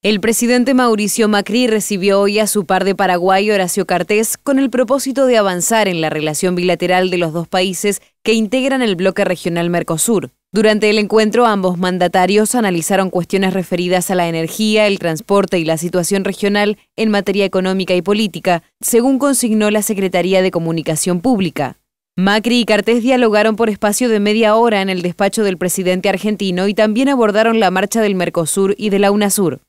El presidente Mauricio Macri recibió hoy a su par de Paraguay, Horacio Cartés, con el propósito de avanzar en la relación bilateral de los dos países que integran el bloque regional Mercosur. Durante el encuentro, ambos mandatarios analizaron cuestiones referidas a la energía, el transporte y la situación regional en materia económica y política, según consignó la Secretaría de Comunicación Pública. Macri y Cartés dialogaron por espacio de media hora en el despacho del presidente argentino y también abordaron la marcha del Mercosur y de la UNASUR.